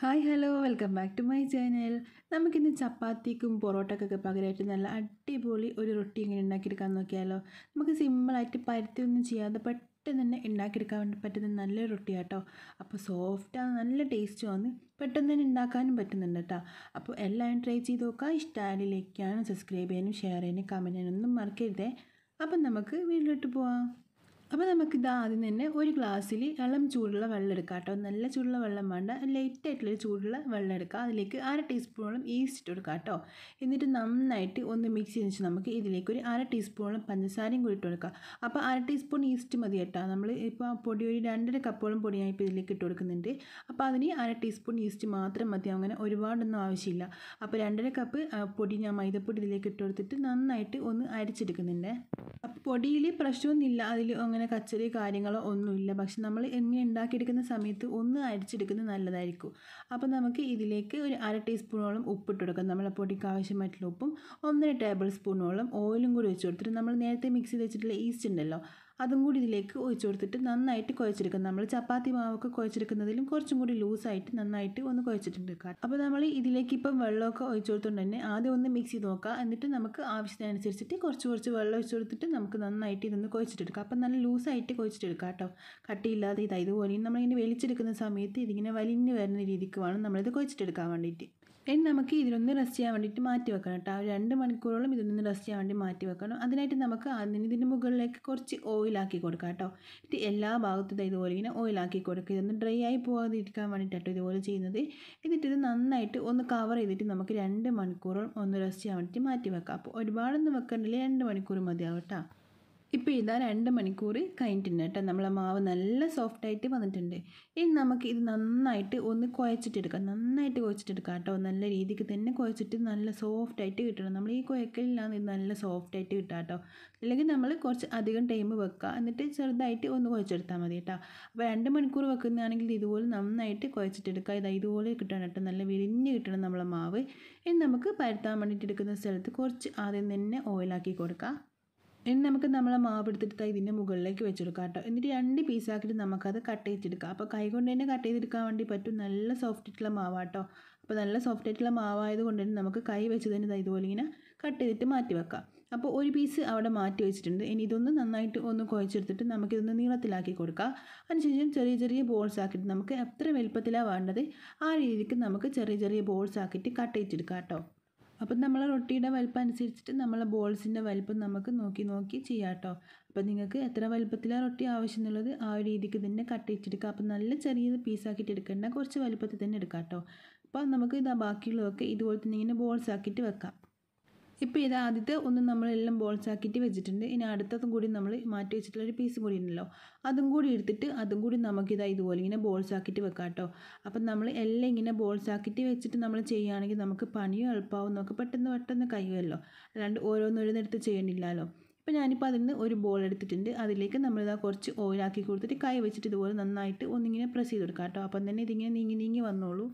hi hello welcome back to my channel നമുക്കിന്ന് ചപ്പാത്തിക്കും പൊറോട്ടക്കൊക്കെ പകരമായിട്ട് നല്ല അടിപൊളി ഒരു റൊട്ടി ഇങ്ങനെ ഉണ്ടാക്കിയെടുക്കാൻ നോക്കിയാലോ നമുക്ക് സിമ്പിളായിട്ട് ഒന്നും ചെയ്യാതെ പെട്ടെന്ന് തന്നെ ഉണ്ടാക്കിയെടുക്കാൻ വേണ്ടി പറ്റുന്ന നല്ല റൊട്ടിയാട്ടോ അപ്പോൾ സോഫ്റ്റാണ് നല്ല ടേസ്റ്റുമാണ് പെട്ടെന്ന് തന്നെ ഉണ്ടാക്കാനും പറ്റുന്നുണ്ട് കേട്ടോ അപ്പോൾ എല്ലാവരും ട്രൈ ചെയ്ത് നോക്കുക ഇഷ്ടമായാലും ലൈക്ക് ചെയ്യാനും സബ്സ്ക്രൈബ് ചെയ്യാനും ഷെയർ ചെയ്യാനും കമൻറ്റ് ചെയ്യാനും ഒന്നും മറക്കരുതേ അപ്പം നമുക്ക് വീട്ടിലോട്ട് പോവാം അപ്പോൾ നമുക്കിത് ആദ്യം തന്നെ ഒരു ഗ്ലാസ്സിൽ ഇളം ചൂടുള്ള വെള്ളം എടുക്കാം കേട്ടോ നല്ല ചൂടുള്ള വെള്ളം വേണ്ട ലൈറ്റ് ആയിട്ടുള്ള ചൂടുള്ള വെള്ളം എടുക്കുക അതിലേക്ക് അര ടീസ്പൂണോളം ഈസ്റ്റ് ഇട്ട് കൊടുക്കുക കേട്ടോ എന്നിട്ട് നന്നായിട്ട് ഒന്ന് മിക്സ് ചെയ്ത് നമുക്ക് ഇതിലേക്ക് ഒരു അര ടീസ്പൂണോളം പഞ്ചസാരയും കൂടി ഇട്ട് കൊടുക്കുക അപ്പോൾ അര ടീസ്പൂൺ ഈസ്റ്റ് മതി കേട്ടോ നമ്മൾ ഇപ്പോൾ പൊടി ഒരു രണ്ടര കപ്പോളം പൊടി ഞാൻ ഇപ്പോൾ ഇതിലേക്ക് ഇട്ട് കൊടുക്കുന്നുണ്ട് അപ്പോൾ അതിന് അര ടീസ്പൂൺ ഈസ്റ്റ് മാത്രം മതി അങ്ങനെ ഒരുപാടൊന്നും ആവശ്യമില്ല അപ്പോൾ രണ്ടര കപ്പ് പൊടി ഞാൻ മൈദപ്പൊടി ഇതിലേക്ക് ഇട്ട് കൊടുത്തിട്ട് നന്നായിട്ട് ഒന്ന് അരച്ചെടുക്കുന്നുണ്ട് അപ്പോൾ പൊടിയിൽ പ്രശ്നമൊന്നുമില്ല അതിൽ അങ്ങനെ കച്ചറി കാര്യങ്ങളോ ഒന്നുമില്ല പക്ഷെ നമ്മൾ എണ്ണ ഉണ്ടാക്കിയെടുക്കുന്ന സമയത്ത് ഒന്ന് അരിച്ചെടുക്കുന്നത് നല്ലതായിരിക്കും അപ്പോൾ നമുക്ക് ഇതിലേക്ക് ഒരു അര ടീസ്പൂണോളം ഉപ്പിട്ട് കൊടുക്കാം നമ്മളെ പൊടിക്ക് ആവശ്യമായിട്ടുള്ള ഉപ്പും ഒന്നര ടേബിൾ സ്പൂണോളം ഓയിലും കൂടി വെച്ച് കൊടുത്തിട്ട് നമ്മൾ നേരത്തെ മിക്സ് ചെയ്ത് വെച്ചിട്ടുള്ള ഈസ്റ്റ് ഉണ്ടല്ലോ അതും കൂടി ഇതിലേക്ക് ഒഴിച്ചു കൊടുത്തിട്ട് നന്നായിട്ട് കുഴച്ചെടുക്കുക നമ്മൾ ചപ്പാത്തി മാവൊക്കെ കുഴച്ചെടുക്കുന്നതിലും കുറച്ചും കൂടി ലൂസായിട്ട് നന്നായിട്ട് ഒന്ന് കുഴച്ചിട്ടുണ്ട് അപ്പോൾ നമ്മൾ ഇതിലേക്ക് ഇപ്പം വെള്ളമൊക്കെ ഒഴിച്ചു കൊടുത്തുകൊണ്ട് തന്നെ ആദ്യം ഒന്ന് മിക്സ് ചെയ്ത് നോക്കാം എന്നിട്ട് നമുക്ക് ആവശ്യത്തിനനുസരിച്ചിട്ട് കുറച്ച് കുറച്ച് വെള്ളം ഒഴിച്ചു കൊടുത്തിട്ട് നമുക്ക് നന്നായിട്ട് ഇതൊന്ന് കുഴച്ചിട്ടെടുക്കാം അപ്പം നല്ല ലൂസായിട്ട് കുഴച്ചിട്ടെടുക്കാം കേട്ടോ കട്ടിയില്ലാതെ ഇതാ ഇതുപോലെയും നമ്മളിങ്ങനെ വലിച്ചെടുക്കുന്ന സമയത്ത് ഇതിങ്ങനെ വലിഞ്ഞ് വരുന്ന രീതിക്ക് വേണം നമ്മളിത് കുഴച്ചിട്ടെടുക്കാൻ വേണ്ടിയിട്ട് ഇനി നമുക്ക് ഇതിനൊന്ന് റെസ്റ്റ് ചെയ്യാൻ വേണ്ടിയിട്ട് മാറ്റി വെക്കണം കേട്ടോ രണ്ട് മണിക്കൂറോളം ഇതൊന്ന് റെസ്റ്റ് ചെയ്യാൻ വേണ്ടി മാറ്റി വെക്കണം അതിനായിട്ട് നമുക്ക് അതിന് ഇതിൻ്റെ മുകളിലേക്ക് കുറച്ച് ഓയിൽ ഓയിലാക്കി കൊടുക്കുക കേട്ടോ എന്നിട്ട് എല്ലാ ഭാഗത്തും ഇതുപോലെ ഇങ്ങനെ ഓയിലാക്കി കൊടുക്കുക ഇതൊന്ന് ഡ്രൈ ആയി പോകാതിരിക്കാൻ വേണ്ടിയിട്ടോ ഇതുപോലെ ചെയ്യുന്നത് എന്നിട്ട് ഇത് നന്നായിട്ട് ഒന്ന് കവർ ചെയ്തിട്ട് നമുക്ക് രണ്ട് മണിക്കൂറും ഒന്ന് റെസ്റ്റ് ചെയ്യാൻ വേണ്ടിയിട്ട് മാറ്റി വെക്കാം അപ്പോൾ ഒരുപാടൊന്നും വെക്കണ്ടല്ലേ രണ്ട് മണിക്കൂർ മതിയാവും കേട്ടോ ഇപ്പോൾ ഇതാ രണ്ട് മണിക്കൂർ കഴിഞ്ഞിട്ടുണ്ട് കേട്ടോ നമ്മളെ മാവ് നല്ല സോഫ്റ്റായിട്ട് വന്നിട്ടുണ്ട് ഇനി നമുക്ക് ഇത് നന്നായിട്ട് ഒന്ന് കുഴച്ചിട്ടെടുക്കാം നന്നായിട്ട് കുഴച്ചിട്ടെടുക്കാം കേട്ടോ നല്ല രീതിക്ക് തന്നെ കുഴച്ചിട്ട് നല്ല സോഫ്റ്റായിട്ട് കിട്ടണം നമ്മൾ ഈ കുഴക്കലിലാണ് ഇത് നല്ല സോഫ്റ്റായിട്ട് കിട്ടുക കേട്ടോ അല്ലെങ്കിൽ നമ്മൾ കുറച്ച് അധികം ടൈം വെക്കുക എന്നിട്ട് ചെറുതായിട്ട് ഒന്ന് കുഴച്ചെടുത്താൽ മതി കേട്ടോ അപ്പോൾ രണ്ട് മണിക്കൂർ വെക്കുന്നതാണെങ്കിൽ ഇതുപോലെ നന്നായിട്ട് കുഴച്ചിട്ടെടുക്കുക ഇതാ ഇതുപോലെ കിട്ടണം കേട്ടോ നല്ല വിരിഞ്ഞ് കിട്ടണം നമ്മളെ മാവ് ഇനി നമുക്ക് പരത്താൻ വേണ്ടിയിട്ട് എടുക്കുന്ന സ്ഥലത്ത് കുറച്ച് ആദ്യം തന്നെ ഓയിലാക്കി കൊടുക്കാം ഇനി നമുക്ക് നമ്മൾ മാവ് എടുത്തിട്ട് ഇതിൻ്റെ മുകളിലേക്ക് വെച്ചെടുക്കാം കേട്ടോ എന്നിട്ട് രണ്ട് പീസാക്കിയിട്ട് നമുക്കത് കട്ട് ചെയ്തെടുക്കാം അപ്പോൾ കൈ കൊണ്ട് തന്നെ കട്ട് ചെയ്തെടുക്കാൻ വേണ്ടി പറ്റും നല്ല സോഫ്റ്റ് ആയിട്ടുള്ള മാവാട്ടോ അപ്പോൾ നല്ല സോഫ്റ്റ് ആയിട്ടുള്ള മാവായത് കൊണ്ട് തന്നെ നമുക്ക് കൈ വെച്ച് തന്നെ ഇതുപോലെ ഇങ്ങനെ കട്ട് ചെയ്തിട്ട് മാറ്റി വെക്കാം അപ്പോൾ ഒരു പീസ് അവിടെ മാറ്റി വെച്ചിട്ടുണ്ട് ഇനി ഇതൊന്ന് നന്നായിട്ട് ഒന്ന് കുഴച്ചെടുത്തിട്ട് നമുക്കിതൊന്ന് നീളത്തിലാക്കി കൊടുക്കാം അതിനുശേഷം ചെറിയ ചെറിയ ബോൾസ് ആക്കിയിട്ട് നമുക്ക് എത്ര വലുപ്പത്തിലാണ് വേണ്ടത് ആ രീതിക്ക് നമുക്ക് ചെറിയ ചെറിയ ബോൾസ് ആക്കിയിട്ട് കട്ട് ചെയ്തെടുക്കാം കേട്ടോ അപ്പം നമ്മൾ റൊട്ടിയുടെ വലിപ്പം അനുസരിച്ചിട്ട് നമ്മൾ ബോൾസിൻ്റെ വലിപ്പം നമുക്ക് നോക്കി നോക്കി ചെയ്യാം കേട്ടോ അപ്പം നിങ്ങൾക്ക് എത്ര വലിപ്പത്തിലാണ് റൊട്ടി ആവശ്യം എന്നുള്ളത് ആ ഒരു രീതിക്ക് തന്നെ കട്ട് ചെയ്തെടുക്കുക അപ്പം നല്ല ചെറിയത് പീസാക്കിയിട്ട് എടുക്കേണ്ട കുറച്ച് വലിപ്പത്തിൽ തന്നെ എടുക്കാം കേട്ടോ അപ്പോൾ നമുക്ക് ഇതാ ബാക്കിയുള്ളതൊക്കെ ഇതുപോലെ തന്നെ ഇങ്ങനെ ബോൾസ് ആക്കിയിട്ട് വെക്കാം ഇപ്പോൾ ഇത് ആദ്യത്തെ ഒന്ന് നമ്മളെല്ലാം ബോൾസ് ആക്കിയിട്ട് വെച്ചിട്ടുണ്ട് ഇനി അടുത്തതും കൂടി നമ്മൾ മാറ്റി വെച്ചിട്ടുള്ള ഒരു പീസ് കൂടി ഉണ്ടല്ലോ അതും കൂടി എടുത്തിട്ട് അതും കൂടി നമുക്കിതാ ഇതുപോലെ ഇങ്ങനെ ബോൾസ് ആക്കിയിട്ട് വെക്കാം കേട്ടോ അപ്പം നമ്മൾ എല്ലാം ഇങ്ങനെ ബോൾസ് ആക്കിയിട്ട് വെച്ചിട്ട് നമ്മൾ ചെയ്യുകയാണെങ്കിൽ നമുക്ക് പണിയും എളുപ്പമാവും നമുക്ക് പെട്ടെന്ന് പെട്ടെന്ന് കഴിയുമല്ലോ അല്ലാണ്ട് ഓരോന്നോരോന്നെടുത്ത് ചെയ്യണില്ലല്ലോ ഇപ്പോൾ ഞാനിപ്പോൾ അതിൽ നിന്ന് ഒരു ബോൾ എടുത്തിട്ടുണ്ട് അതിലേക്ക് നമ്മളിതാ കുറച്ച് ഓയിലാക്കി കൊടുത്തിട്ട് കൈ വെച്ചിട്ട് ഇതുപോലെ നന്നായിട്ട് ഒന്നിങ്ങനെ പ്രസ് ചെയ്ത് കൊടുക്കാം കേട്ടോ അപ്പം തന്നെ ഇതിങ്ങനെ നീങ്ങി നീങ്ങി വന്നോളൂ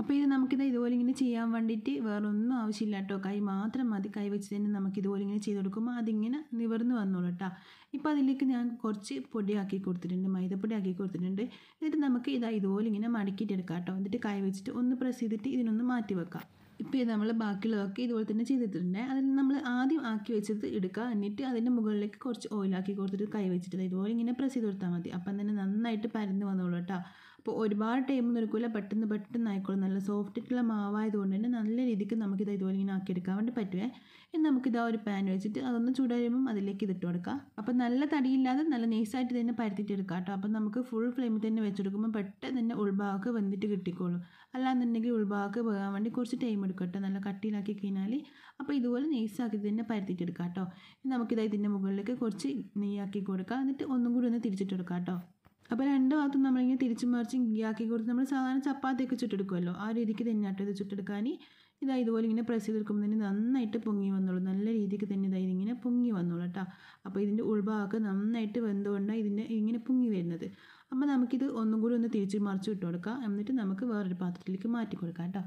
അപ്പോൾ ഇത് നമുക്കിത് ഇതുപോലെ ഇങ്ങനെ ചെയ്യാൻ വേണ്ടിയിട്ട് വേറൊന്നും ആവശ്യമില്ല കേട്ടോ കൈ മാത്രം മതി കൈ വെച്ച് തന്നെ നമുക്ക് ഇതുപോലെ ഇങ്ങനെ ചെയ്ത് കൊടുക്കുമ്പോൾ അതിങ്ങനെ നിവർന്ന് വന്നോളൂ കേട്ടോ ഇപ്പം അതിലേക്ക് ഞാൻ കുറച്ച് പൊടിയാക്കി കൊടുത്തിട്ടുണ്ട് മൈദപ്പൊടി ആക്കി കൊടുത്തിട്ടുണ്ട് എന്നിട്ട് നമുക്ക് ഇതാ ഇതുപോലെ ഇങ്ങനെ മടക്കിയിട്ട് എടുക്കാം കേട്ടോ എന്നിട്ട് കൈ വെച്ചിട്ട് ഒന്ന് പ്രസ് ചെയ്തിട്ട് ഇതിനൊന്ന് മാറ്റി വെക്കാം ഇപ്പോൾ നമ്മൾ ബാക്കിയുള്ളതൊക്കെ ഇതുപോലെ തന്നെ ചെയ്തിട്ടുണ്ട് അതിൽ നമ്മൾ ആദ്യം ആക്കി വെച്ചത് എടുക്കുക എന്നിട്ട് അതിൻ്റെ മുകളിലേക്ക് കുറച്ച് ഓയിലാക്കി കൊടുത്തിട്ട് കൈ വെച്ചിട്ട് ഇതുപോലെ ഇങ്ങനെ പ്രസ് ചെയ്ത് കൊടുത്താൽ മതി അപ്പം തന്നെ നന്നായിട്ട് പരന്ന് വന്നോളൂ കേട്ടോ ഇപ്പോൾ ഒരുപാട് ടൈമൊന്നും എടുക്കില്ല പെട്ടെന്ന് പെട്ടെന്ന് ആയിക്കോളും നല്ല സോഫ്റ്റ് ആയിട്ടുള്ള മാവായത് കൊണ്ട് തന്നെ നല്ല രീതിക്ക് നമുക്കിത് ഇതുപോലെ ഇങ്ങനെ ആക്കി എടുക്കാൻ വേണ്ടി പറ്റുമേ ഇനി നമുക്കിതാ ഒരു പാൻ വെച്ചിട്ട് അതൊന്ന് ചൂടായുമ്പം അതിലേക്ക് ഇതിട്ട് കൊടുക്കാം അപ്പോൾ നല്ല തടിയില്ലാതെ നല്ല നൈസായിട്ട് തന്നെ എടുക്കാം കേട്ടോ അപ്പോൾ നമുക്ക് ഫുൾ ഫ്ലെയിമിൽ തന്നെ വെച്ചെടുക്കുമ്പോൾ പെട്ടെന്ന് തന്നെ ഉൾഭാഗമൊക്കെ വന്നിട്ട് കിട്ടിക്കോളും അല്ലാന്നുണ്ടെങ്കിൽ ഉൾഭാഗമൊക്കെ പോകാൻ വേണ്ടി കുറച്ച് ടൈം എടുക്കട്ടെ നല്ല കട്ടിയിലാക്കി കഴിഞ്ഞാൽ അപ്പോൾ ഇതുപോലെ നെയ്സാക്കി തന്നെ എടുക്കാം കേട്ടോ നമുക്കിതായി ഇതിൻ്റെ മുകളിലേക്ക് കുറച്ച് നെയ്യാക്കി കൊടുക്കാം എന്നിട്ട് ഒന്നും കൂടി ഒന്ന് തിരിച്ചിട്ട് കൊടുക്കാം കേട്ടോ അപ്പോൾ രണ്ട് ഭാഗത്തും നമ്മളിങ്ങനെ തിരിച്ചും മറിച്ചും ഗിയാക്കി കൊടുത്ത് നമ്മൾ സാധാരണ ചപ്പാത്തിയൊക്കെ ചുട്ടെടുക്കുമല്ലോ ആ രീതിക്ക് തന്നെയാട്ടോ ഇത് ചുട്ടെടുക്കാൻ ഇതാ ഇതുപോലെ ഇങ്ങനെ പ്രസ് ചെയ്തെടുക്കുമ്പോൾ തന്നെ നന്നായിട്ട് പൊങ്ങി വന്നോളൂ നല്ല രീതിക്ക് തന്നെ ഇതായി ഇങ്ങനെ പൊങ്ങി വന്നോളൂ കേട്ടോ അപ്പോൾ ഇതിൻ്റെ ഉൾഭാഗമൊക്കെ നന്നായിട്ട് വെന്തുകൊണ്ടാണ് ഇതിൻ്റെ ഇങ്ങനെ പൊങ്ങി വരുന്നത് അപ്പോൾ നമുക്കിത് ഒന്നും കൂടി ഒന്ന് തിരിച്ച് മറിച്ച് ഇട്ട് കൊടുക്കാം എന്നിട്ട് നമുക്ക് വേറൊരു പാത്രത്തിലേക്ക് മാറ്റി കൊടുക്കാം കേട്ടോ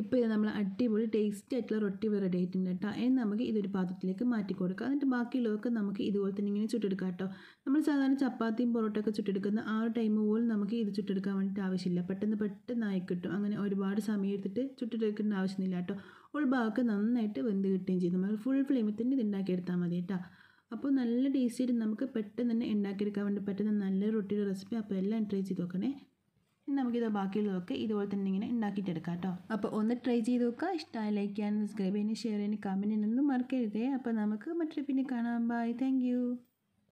ഇപ്പോൾ ഇത് നമ്മൾ അടിപൊളി ടേസ്റ്റി ആയിട്ടുള്ള റൊട്ടി റെഡി ആയിട്ടുണ്ട് കേട്ടോ എന്ന് നമുക്ക് ഇതൊരു പാത്രത്തിലേക്ക് മാറ്റി കൊടുക്കാം എന്നിട്ട് ബാക്കിയുള്ളവർക്ക് നമുക്ക് ഇതുപോലെ തന്നെ ഇങ്ങനെ ചുട്ടെടുക്കാം കേട്ടോ നമ്മൾ സാധാരണ ചപ്പാത്തിയും പൊറോട്ടയൊക്കെ ചുട്ടെടുക്കുന്ന ആ ഒരു ടൈം പോലും നമുക്ക് ഇത് ചുട്ടെടുക്കാൻ വേണ്ടിയിട്ട് ആവശ്യമില്ല പെട്ടെന്ന് പെട്ടെന്ന് ആയി കിട്ടും അങ്ങനെ ഒരുപാട് സമയം എടുത്തിട്ട് ചുട്ടെടുക്കേണ്ട ആവശ്യമില്ല കേട്ടോ ഉൾഭാഗമൊക്കെ നന്നായിട്ട് വെന്ത് കിട്ടുകയും ചെയ്യും നമ്മൾ ഫുൾ ഫ്ലെയിമിൽ തന്നെ ഇത് ഉണ്ടാക്കിയെടുത്താൽ മതി കേട്ടോ അപ്പോൾ നല്ല ആയിട്ട് നമുക്ക് പെട്ടെന്ന് തന്നെ ഉണ്ടാക്കിയെടുക്കാൻ വേണ്ടി പറ്റുന്ന നല്ല റൊട്ടിയുടെ റെസിപ്പി അപ്പോൾ എല്ലാം ട്രൈ ചെയ്ത് നോക്കണേ ഇനി നമുക്കിത് ബാക്കിയുള്ളതൊക്കെ ഇതുപോലെ തന്നെ ഇങ്ങനെ ഉണ്ടാക്കിയിട്ടെടുക്കാം കേട്ടോ അപ്പോൾ ഒന്ന് ട്രൈ ചെയ്ത് നോക്കുക ഇഷ്ടമായി ലൈക്ക് ചെയ്യാൻ സബ്സ്ക്രൈബ് ചെയ്യാനും ഷെയർ ചെയ്യാനും കമൻറ്റ് ചെയ്യാനൊന്നും മറക്കരുതേ അപ്പോൾ നമുക്ക് മറ്റൊരു പിന്നെ കാണാം ബൈ താങ്ക്